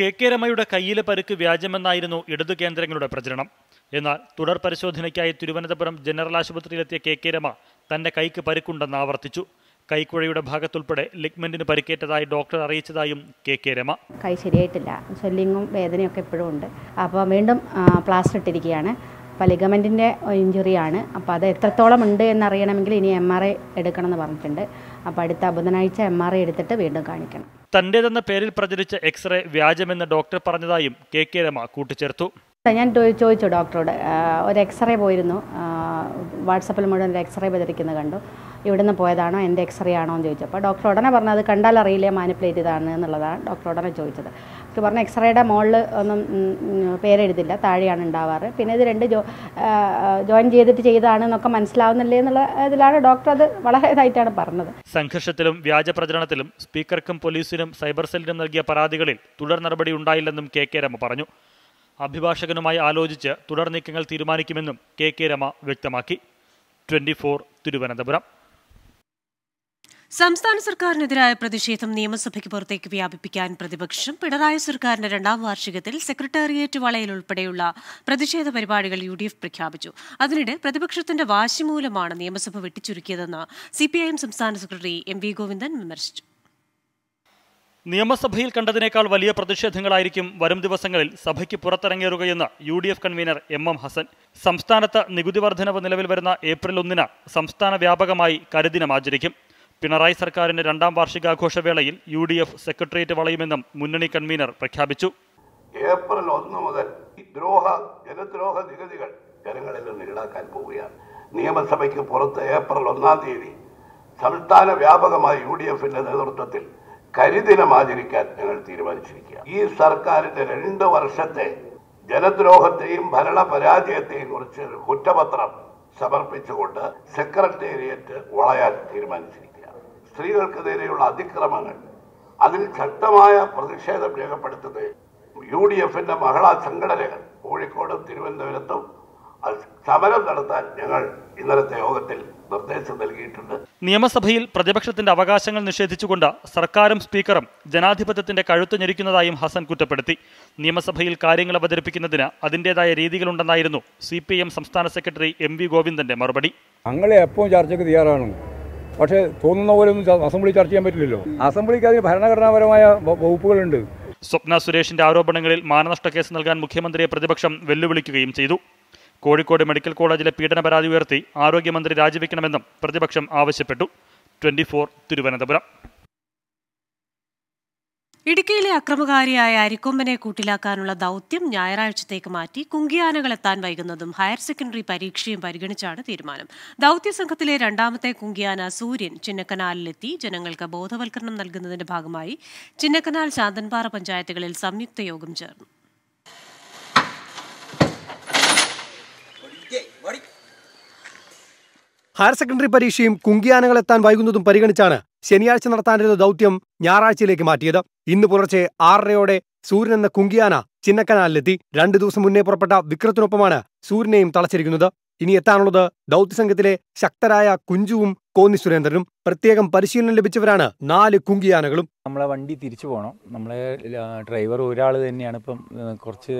കെ കെ രമയുടെ കയ്യിലെ പരുക്ക് വ്യാജമെന്നായിരുന്നു ഇടതു കേന്ദ്രങ്ങളുടെ പ്രചരണം എന്നാൽ തുടർ പരിശോധനയ്ക്കായി തിരുവനന്തപുരം ജനറൽ ആശുപത്രിയിലെത്തിയ കെ കെ രമ തന്റെ കൈക്ക് പരുക്കുണ്ടെന്ന് ആവർത്തിച്ചു കൈക്കുഴയുടെ ഭാഗത്തുൾപ്പെടെ ലിഗ്മെന്റിന് പരിക്കേറ്റതായി ഡോക്ടർ അറിയിച്ചതായും കെ കെ രമ കൈ ശരിയായിട്ടില്ല സ്വെല്ലിങ്ങും വേദനയൊക്കെ എപ്പോഴും ഉണ്ട് അപ്പോൾ വീണ്ടും പ്ലാസ്റ്റർ ഇട്ടിരിക്കുകയാണ് അപ്പോൾ ലിഗമെൻറ്റിൻ്റെ ഇഞ്ചുറിയാണ് അപ്പോൾ അത് എത്രത്തോളം ഉണ്ട് എന്നറിയണമെങ്കിൽ ഇനി എം ആർ ഐ എടുക്കണം എന്ന് പറഞ്ഞിട്ടുണ്ട് അപ്പോൾ അടുത്ത ബുധനാഴ്ച എം ആർ ഐ എടുത്തിട്ട് വീണ്ടും കാണിക്കണം തൻ്റേതെന്ന പേരിൽ പ്രചരിച്ച എക്സ്റേ വ്യാജമെന്ന് ഡോക്ടർ പറഞ്ഞതായും കെ കെ രമ കൂട്ടിച്ചേർത്തു ഞാൻ ചോദിച്ചു ഡോക്ടറോട് ഒരു എക്സ്റേ പോയിരുന്നു വാട്സപ്പിൽ മുഴുവൻ ഒരു എക്സ്റേ പ്രചരിക്കുന്നത് കണ്ടു ഇവിടുന്ന് പോയതാണോ എൻ്റെ എക്സ്റേ ആണോ എന്ന് ചോദിച്ചു അപ്പോൾ ഡോക്ടർ ഉടനെ പറഞ്ഞത് അത് കണ്ടാൽ അറിയില്ലേ മാനിപ്പുലേറ്റ് ഇതാണ് എന്നുള്ളതാണ് ഡോക്ടർ ഉടനെ ചോദിച്ചത് ഡോക്ടർ പറഞ്ഞു എക്സ്റേയുടെ മുകളിൽ ഒന്നും പേരെഴുതില്ല താഴെയാണ് ഉണ്ടാവാറ് പിന്നെ ഇത് രണ്ട് ജോ ജോയിൻ ചെയ്തിട്ട് ചെയ്താണ് എന്നൊക്കെ മനസ്സിലാവുന്നില്ലേ എന്നുള്ള ഇതിലാണ് ഡോക്ടർ അത് വളരെ ഇതായിട്ടാണ് പറഞ്ഞത് സംഘർഷത്തിലും വ്യാജ പ്രചരണത്തിലും സ്പീക്കർക്കും പോലീസിനും സൈബർ സെല്ലിനും നൽകിയ പരാതികളിൽ തുടർ നടപടി ഉണ്ടായില്ലെന്നും കെ കെ രമ പറഞ്ഞു അഭിഭാഷകനുമായി ആലോചിച്ച് തുടർ നീക്കങ്ങൾ തീരുമാനിക്കുമെന്നും കെ കെ രമ വ്യക്തമാക്കി ട്വൻറ്റി ഫോർ തിരുവനന്തപുരം സംസ്ഥാന സർക്കാരിനെതിരായ പ്രതിഷേധം നിയമസഭയ്ക്ക് പുറത്തേക്ക് വ്യാപിപ്പിക്കാൻ പ്രതിപക്ഷം പിണറായി സർക്കാരിന്റെ രണ്ടാം വാർഷികത്തിൽ സെക്രട്ടേറിയറ്റ് വളയിൽ ഉൾപ്പെടെയുള്ള പ്രതിഷേധ പരിപാടികൾ യു ഡി എഫ് പ്രഖ്യാപിച്ചു അതിനിടെ പ്രതിപക്ഷത്തിന്റെ വാശിമൂലമാണ് നിയമസഭ വെട്ടിച്ചുരുക്കിയതെന്ന് സിപിഐഎം സംസ്ഥാന സെക്രട്ടറി എം വി ഗോവിന്ദൻ വിമർശിച്ചു നിയമസഭയിൽ കണ്ടതിനേക്കാൾ വലിയ പ്രതിഷേധങ്ങളായിരിക്കും വരും ദിവസങ്ങളിൽ സഭയ്ക്ക് പുറത്തിറങ്ങിയറുകയെന്ന് U D F convener M M Hasan സംസ്ഥാനത്ത് നികുതി വർധനവ് നിലവിൽ വരുന്ന ഏപ്രിൽ ഒന്നിന് സംസ്ഥാന വ്യാപകമായി കരിദിനം ആചരിക്കും പിണറായി സർക്കാരിന്റെ രണ്ടാം വാർഷികാഘോഷവേളയിൽ യു ഡി എഫ് സെക്രട്ടേറിയറ്റ് വളയുമെന്നും മുന്നണി കൺവീനർ പ്രഖ്യാപിച്ചു ഏപ്രിൽ ഒന്ന് മുതൽ ദ്രോഹ ജനദ്രോഹ നികുതികൾ ജനങ്ങളിൽ നിന്ന് ഈടാക്കാൻ പോവുകയാണ് നിയമസഭയ്ക്ക് പുറത്ത് ഏപ്രിൽ ഒന്നാം തീയതി സംസ്ഥാന വ്യാപകമായി യു ഡി എഫിന്റെ നേതൃത്വത്തിൽ കരിദിനം ആചരിക്കാൻ ഞങ്ങൾ തീരുമാനിച്ചിരിക്കുക ഈ സർക്കാരിന്റെ രണ്ട് വർഷത്തെ ജനദ്രോഹത്തെയും ഭരണ പരാജയത്തെയും കുറിച്ച് കുറ്റപത്രം സമർപ്പിച്ചുകൊണ്ട് സെക്രട്ടേറിയറ്റ് വളയാൻ തീരുമാനിച്ചിരിക്കുക സ്ത്രീകൾക്ക് നേരെയുള്ള അതിക്രമങ്ങൾ അതിൽ ശക്തമായ പ്രതിഷേധം രേഖപ്പെടുത്തുന്നത് യു ഡി എഫിന്റെ മഹിളാ സംഘടനകൾ കോഴിക്കോടും തിരുവനന്തപുരത്തും സമരം നടത്താൻ ഞങ്ങൾ ഇന്നലത്തെ യോഗത്തിൽ നിർദ്ദേശം നൽകിയിട്ടുണ്ട് നിയമസഭയിൽ പ്രതിപക്ഷത്തിന്റെ അവകാശങ്ങൾ നിഷേധിച്ചുകൊണ്ട് സർക്കാരും സ്പീക്കറും ജനാധിപത്യത്തിന്റെ കഴുത്തു ഞെരിക്കുന്നതായും ഹസൻ കുറ്റപ്പെടുത്തി നിയമസഭയിൽ കാര്യങ്ങൾ അവതരിപ്പിക്കുന്നതിന് അതിൻ്റെതായ രീതികളുണ്ടെന്നായിരുന്നു സി പി എം സംസ്ഥാന സെക്രട്ടറി എം വി ഗോവിന്ദന്റെ മറുപടി ഞങ്ങളെ എപ്പോൾ ചർച്ചയ്ക്ക് തയ്യാറാണ് പക്ഷേ തോന്നുന്ന പോലെ ഒന്നും അസംബ്ലി ചർച്ച ചെയ്യാൻ പറ്റില്ലല്ലോ അസംബ്ലിക്ക് അതിന് ഭരണഘടനാപരമായ വകുപ്പുകളുണ്ട് സ്വപ്ന സുരേഷിന്റെ ആരോപണങ്ങളിൽ മാനനഷ്ട കേസ് നൽകാൻ മുഖ്യമന്ത്രിയെ പ്രതിപക്ഷം വെല്ലുവിളിക്കുകയും ചെയ്തു കോഴിക്കോട് മെഡിക്കൽ കോളേജിലെ പീഡന പരാതി ഉയർത്തി ആരോഗ്യമന്ത്രി രാജിവെക്കണമെന്നും പ്രതിപക്ഷം ആവശ്യപ്പെട്ടു ട്വന്റി തിരുവനന്തപുരം ഇടുക്കിയിലെ അക്രമകാരിയായ അരിക്കൊമ്പനെ കൂട്ടിലാക്കാനുള്ള ദൗത്യം ഞായറാഴ്ചത്തേക്ക് മാറ്റി കുങ്കിയാനകളെത്താൻ വൈകുന്നതും ഹയർ സെക്കൻഡറി പരീക്ഷയും പരിഗണിച്ചാണ് തീരുമാനം ദൗത്യ സംഘത്തിലെ രണ്ടാമത്തെ കുങ്കിയാന സൂര്യൻ ചിന്നക്കനാലിലെത്തി ജനങ്ങൾക്ക് ബോധവൽക്കരണം നൽകുന്നതിന്റെ ഭാഗമായി ചിന്നക്കനാൽ ശാന്തൻപാറ പഞ്ചായത്തുകളിൽ സംയുക്ത യോഗം ചേർന്നു ഹയർ സെക്കൻഡറി പരീക്ഷയും കുങ്കിയാനകളെത്താൻ വൈകുന്നതും പരിഗണിച്ചാണ് ശനിയാഴ്ച നടത്താനിരുന്ന ദൗത്യം ഞായറാഴ്ചയിലേക്ക് മാറ്റിയത് ഇന്ന് പുലർച്ചെ ആറരയോടെ സൂര്യൻ എന്ന കുങ്കിയാന ചിന്നക്കനാലിലെത്തി രണ്ടു ദിവസം മുന്നേ പുറപ്പെട്ട വിക്രത്തിനൊപ്പമാണ് സൂര്യനെയും തളച്ചിരിക്കുന്നത് ഇനി എത്താനുള്ളത് ദൗത്യസംഘത്തിലെ ശക്തരായ കുഞ്ചുവും കോന്നി സുരേന്ദ്രനും പ്രത്യേകം പരിശീലനം ലഭിച്ചവരാണ് നാല് കുങ്കിയാനകളും നമ്മളെ വണ്ടി തിരിച്ചു പോകണം നമ്മളെ ഡ്രൈവർ ഒരാൾ തന്നെയാണ് ഇപ്പം കുറച്ച്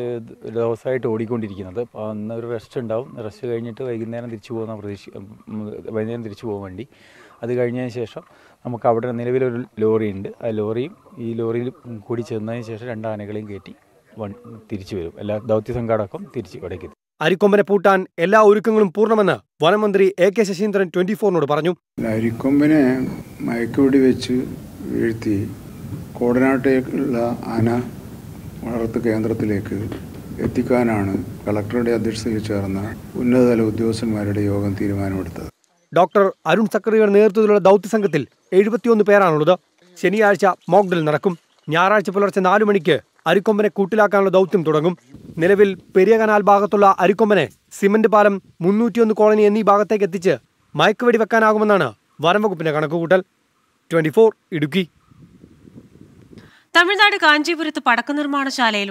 ദിവസമായിട്ട് ഓടിക്കൊണ്ടിരിക്കുന്നത് അപ്പോൾ അന്നൊരു റെസ്റ്റ് ഉണ്ടാവും റെസ്റ്റ് കഴിഞ്ഞിട്ട് വൈകുന്നേരം തിരിച്ചു പോകുന്ന പ്രതീക്ഷ വൈകുന്നേരം തിരിച്ചു പോകും വണ്ടി അത് കഴിഞ്ഞതിന് ശേഷം നമുക്ക് അവിടെ നിലവിലൊരു ലോറിയുണ്ട് ആ ലോറിയും ഈ ലോറിയിൽ കൂടി ചെന്നതിന് ശേഷം രണ്ട് ആനകളെയും കയറ്റി വൺ തിരിച്ചു വരും എല്ലാ ദൗത്യ സംഘാടകം തിരിച്ച് ഇവിടേക്ക് അരിക്കൊമ്പനെ പൂട്ടാൻ എല്ലാ ഒരുക്കങ്ങളും പൂർണ്ണമെന്ന് വനമന്ത്രി എ കെ ശശീന്ദ്രൻ ട്വന്റി ഫോറിനോട് പറഞ്ഞു അരിക്കൊമ്പനെ മയക്കുവെടി വെച്ച് വീഴ്ത്തി കോടനാട്ടേക്കുള്ള ആന വളർത്ത് കേന്ദ്രത്തിലേക്ക് എത്തിക്കാനാണ് കളക്ടറുടെ അധ്യക്ഷതയിൽ ചേർന്ന ഉന്നതതല ഉദ്യോഗസ്ഥന്മാരുടെ യോഗം തീരുമാനമെടുത്തത് ഡോക്ടർ അരുൺ സക്രിയുടെ നേതൃത്വത്തിലുള്ള ദൗത്യ എഴുപത്തിയൊന്ന് പേരാണുള്ളത് ശനിയാഴ്ച മോക്ഡൽ നടക്കും ഞായറാഴ്ച പുലർച്ചെ നാലു മണിക്ക് അരിക്കൊമ്പനെ കൂട്ടിലാക്കാനുള്ള ദൗത്യം തുടങ്ങും നിലവിൽ പെരിയ കനാൽ ഭാഗത്തുള്ള അരിക്കൊമ്പനെ സിമന്റ് പാലം മുന്നൂറ്റിയൊന്ന് കോളനി എന്നീ ഭാഗത്തേക്ക് എത്തിച്ച് മയക്കുവെടി വെക്കാനാകുമെന്നാണ് വനംവകുപ്പിന്റെ കണക്കുകൂട്ടൽ ട്വന്റി ഇടുക്കി തമിഴ്നാട് കാഞ്ചീപുരത്ത് പടക്ക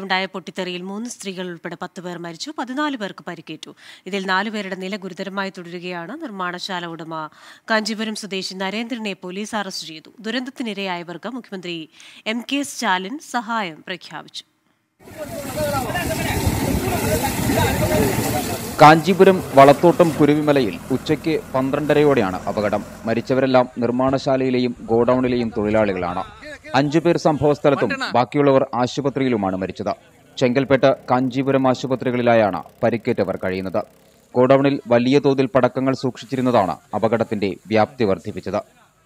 ഉണ്ടായ പൊട്ടിത്തെറിയിൽ മൂന്ന് സ്ത്രീകൾ ഉൾപ്പെടെ പത്ത് പേർ മരിച്ചു പതിനാല് പേർക്ക് പരിക്കേറ്റു ഇതിൽ നാലുപേരുടെ നില ഗുരുതരമായി തുടരുകയാണ് നിർമ്മാണശാല ഉടമ കാഞ്ചീപുരം സ്വദേശി നരേന്ദ്രനെ പോലീസ് അറസ്റ്റ് ചെയ്തു ദുരന്തത്തിനിരയായവർക്ക് മുഖ്യമന്ത്രി എം കെ സ്റ്റാലിൻ സഹായം പ്രഖ്യാപിച്ചു കാഞ്ചീപുരം വളത്തോട്ടം കുരുവിമലയിൽ ഉച്ചയ്ക്ക് പന്ത്രണ്ടരയോടെയാണ് അപകടം മരിച്ചവരെല്ലാം നിർമ്മാണശാലയിലെയും ഗോഡൌണിലെയും തൊഴിലാളികളാണ് അഞ്ചുപേർ സംഭവസ്ഥലത്തും ബാക്കിയുള്ളവർ ആശുപത്രിയിലുമാണ് മരിച്ചത് ചെങ്കൽപ്പേട്ട് കാഞ്ചീപുരം ആശുപത്രികളിലായാണ് പരിക്കേറ്റവർ കഴിയുന്നത് ഗോഡൌണിൽ വലിയ തോതിൽ പടക്കങ്ങൾ സൂക്ഷിച്ചിരുന്നതാണ് അപകടത്തിന്റെ വ്യാപ്തി വർദ്ധിപ്പിച്ചത്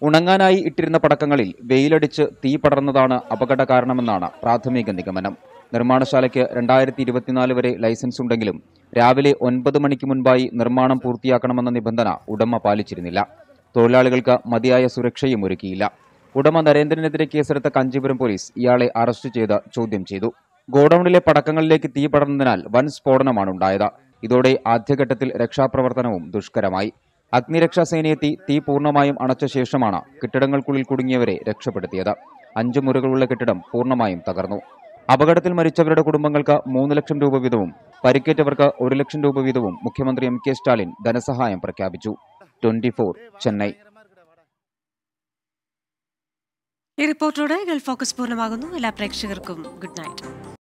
ഉണങ്ങാനായി ഇട്ടിരുന്ന പടക്കങ്ങളിൽ വെയിലടിച്ച് തീ പടർന്നതാണ് അപകട കാരണമെന്നാണ് പ്രാഥമിക നിഗമനം നിർമ്മാണശാലയ്ക്ക് രണ്ടായിരത്തി ഇരുപത്തിനാല് വരെ ലൈസൻസ് ഉണ്ടെങ്കിലും രാവിലെ ഒൻപത് മണിക്ക് മുൻപായി നിർമ്മാണം പൂർത്തിയാക്കണമെന്ന നിബന്ധന ഉടമ പാലിച്ചിരുന്നില്ല തൊഴിലാളികൾക്ക് മതിയായ സുരക്ഷയും ഒരുക്കിയില്ല ഉടമ നരേന്ദ്രനെതിരെ കേസെടുത്ത കഞ്ചീപുരം പോലീസ് ഇയാളെ അറസ്റ്റ് ചെയ്ത് ചോദ്യം ചെയ്തു ഗോഡൌണിലെ പടക്കങ്ങളിലേക്ക് തീ പടർന്നതിനാൽ വൻ സ്ഫോടനമാണ് ഉണ്ടായത് ഇതോടെ ആദ്യഘട്ടത്തിൽ രക്ഷാപ്രവർത്തനവും ദുഷ്കരമായി അഗ്നിരക്ഷാ സേനയെത്തി തീ പൂർണ്ണമായും അണച്ച ശേഷമാണ് കെട്ടിടങ്ങൾക്കുള്ളിൽ കുടുങ്ങിയവരെ രക്ഷപ്പെടുത്തിയത് അഞ്ചു മുറികളുള്ള കെട്ടിടം പൂർണ്ണമായും തകർന്നു അപകടത്തിൽ മരിച്ചവരുടെ കുടുംബങ്ങൾക്ക് മൂന്ന് ലക്ഷം രൂപ വീതവും പരിക്കേറ്റവർക്ക് ഒരു ലക്ഷം രൂപ വീതവും മുഖ്യമന്ത്രി എം കെ സ്റ്റാലിൻ ധനസഹായം പ്രഖ്യാപിച്ചു ട്വന്റി ചെന്നൈ ഈ റിപ്പോർട്ടോടെ ഗൾഫ് ഫോക്കസ് പൂർണ്ണമാകുന്നു എല്ലാ പ്രേക്ഷകർക്കും ഗുഡ് നൈറ്റ്